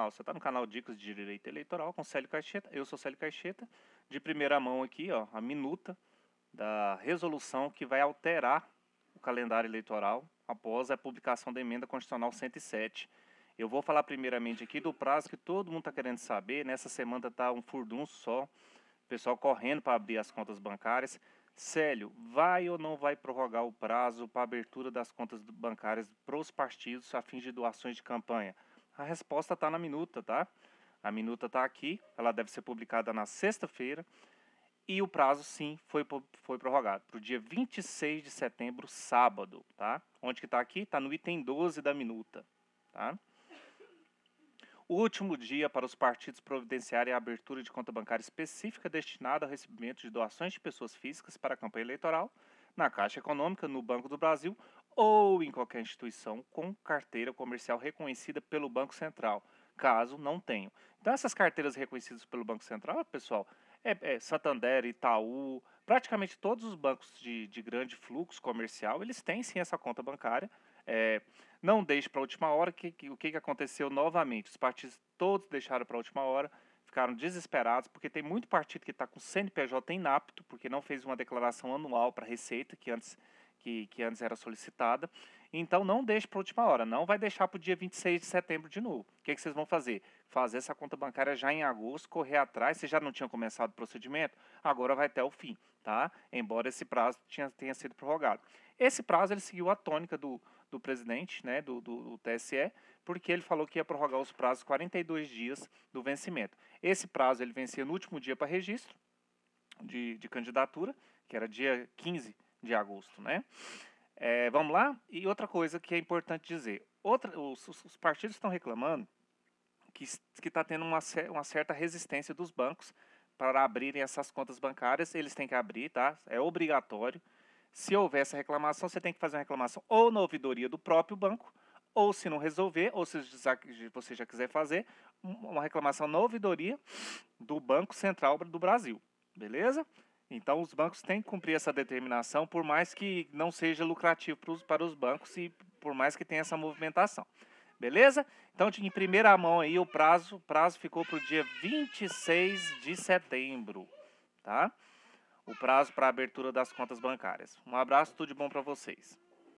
Ah, você está no canal Dicas de Direito Eleitoral com Célio Caixeta. Eu sou Célio Caixeta. De primeira mão aqui, ó, a minuta da resolução que vai alterar o calendário eleitoral após a publicação da emenda constitucional 107. Eu vou falar primeiramente aqui do prazo que todo mundo está querendo saber. Nessa semana está um furdunço só, o pessoal correndo para abrir as contas bancárias. Célio, vai ou não vai prorrogar o prazo para abertura das contas bancárias para os partidos a fim de doações de campanha? A resposta está na minuta, tá? A minuta está aqui, ela deve ser publicada na sexta-feira. E o prazo, sim, foi, foi prorrogado para o dia 26 de setembro, sábado, tá? Onde que está aqui? Está no item 12 da minuta, tá? O último dia para os partidos providenciarem a abertura de conta bancária específica destinada ao recebimento de doações de pessoas físicas para a campanha eleitoral na Caixa Econômica, no Banco do Brasil ou em qualquer instituição com carteira comercial reconhecida pelo Banco Central, caso não tenham. Então, essas carteiras reconhecidas pelo Banco Central, pessoal, é, é Santander, Itaú, praticamente todos os bancos de, de, grande fluxo comercial, eles têm sim essa conta bancária. É, não deixe para a última hora, que, que, o que, que aconteceu novamente? Os partidos todos deixaram para a última hora, ficaram desesperados, porque tem muito partido que está com CNPJ inapto, porque não fez uma declaração anual para a Receita, que antes que, que antes era solicitada. Então, não deixe para a última hora, não vai deixar para o dia 26 de setembro de novo. O que, que vocês vão fazer? Fazer essa conta bancária já em agosto, correr atrás, se já não tinha começado o procedimento, agora vai até o fim, tá? Embora esse prazo tinha, tenha sido prorrogado. Esse prazo ele seguiu a tônica do, do presidente, né, do, do, do TSE, porque ele falou que ia prorrogar os prazos 42 dias do vencimento. Esse prazo ele vencia no último dia para registro de, de candidatura, que era dia 15 de agosto, né? É, vamos lá? E outra coisa que é importante dizer. Outra, os, os partidos estão reclamando que está tendo uma, uma certa resistência dos bancos para abrirem essas contas bancárias. Eles têm que abrir, tá? É obrigatório. Se houver essa reclamação, você tem que fazer uma reclamação ou na ouvidoria do próprio banco, ou se não resolver, ou se você já quiser fazer, uma reclamação na ouvidoria do Banco Central do Brasil. Beleza? Então, os bancos têm que cumprir essa determinação, por mais que não seja lucrativo para os bancos e por mais que tenha essa movimentação. Beleza? Então, em primeira mão aí, o prazo, o prazo ficou para o dia 26 de setembro, tá? O prazo para abertura das contas bancárias. Um abraço, tudo de bom para vocês.